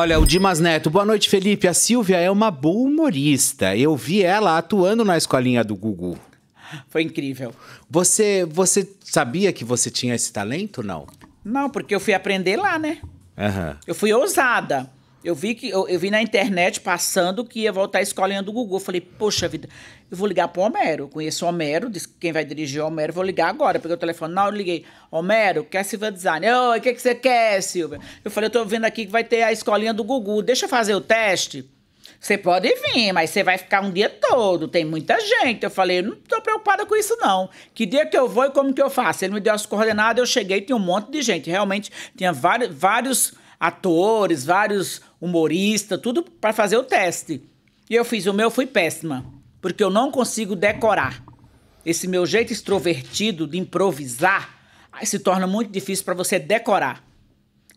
Olha, o Dimas Neto, boa noite, Felipe. A Silvia é uma boa humorista. Eu vi ela atuando na escolinha do Gugu. Foi incrível. Você, você sabia que você tinha esse talento, não? Não, porque eu fui aprender lá, né? Uhum. Eu fui ousada. Eu vi que eu, eu, vi na internet passando que ia voltar a escolinha do Gugu. Eu falei, poxa vida, eu vou ligar pro Homero. Eu conheço o Homero, disse que quem vai dirigir é o Homero, vou ligar agora. Peguei o telefone, não, eu liguei. Homero, quer Silva Design? Oi, o que, que você quer, Silvia? Eu falei, eu tô vendo aqui que vai ter a escolinha do Gugu. Deixa eu fazer o teste. Você pode vir, mas você vai ficar um dia todo, tem muita gente. Eu falei, não estou preocupada com isso, não. Que dia que eu vou e como que eu faço? Ele me deu as coordenadas, eu cheguei, tinha um monte de gente. Realmente, tinha vários, vários atores, vários humoristas, tudo para fazer o teste. E eu fiz o meu, fui péssima, porque eu não consigo decorar. Esse meu jeito extrovertido de improvisar se torna muito difícil para você decorar.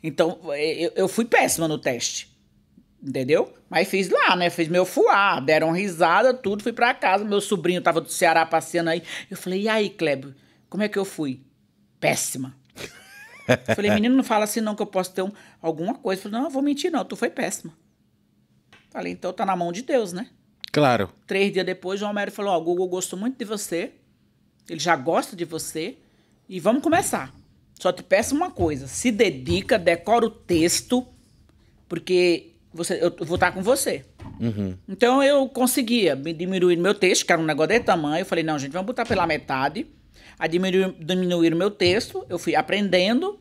Então, é, eu, eu fui péssima no teste. Entendeu? Mas fiz lá, né? Fiz meu fuá, deram risada, tudo, fui para casa. Meu sobrinho tava do Ceará passeando aí. Eu falei, e aí, Kleber, como é que eu fui? Péssima. Falei, menino, não fala assim não que eu posso ter um, alguma coisa. Falei, não, eu vou mentir não, tu foi péssima. Falei, então tá na mão de Deus, né? Claro. Três dias depois, o Homero falou, ó, oh, Google gostou muito de você, ele já gosta de você, e vamos começar. Só te peço uma coisa, se dedica, decora o texto, porque você, eu vou estar com você. Uhum. Então eu conseguia me diminuir meu texto, que era um negócio de tamanho. Eu falei, não, gente, vamos botar pela metade a diminuir, diminuir meu texto, eu fui aprendendo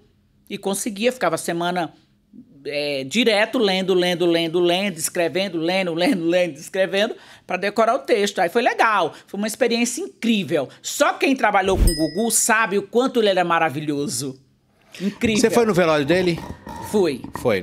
e conseguia, ficava a semana é, direto lendo, lendo, lendo, lendo, escrevendo, lendo, lendo, lendo, escrevendo, para decorar o texto. Aí foi legal, foi uma experiência incrível. Só quem trabalhou com o Gugu sabe o quanto ele era maravilhoso. Incrível. Você foi no velório dele? Fui. Foi.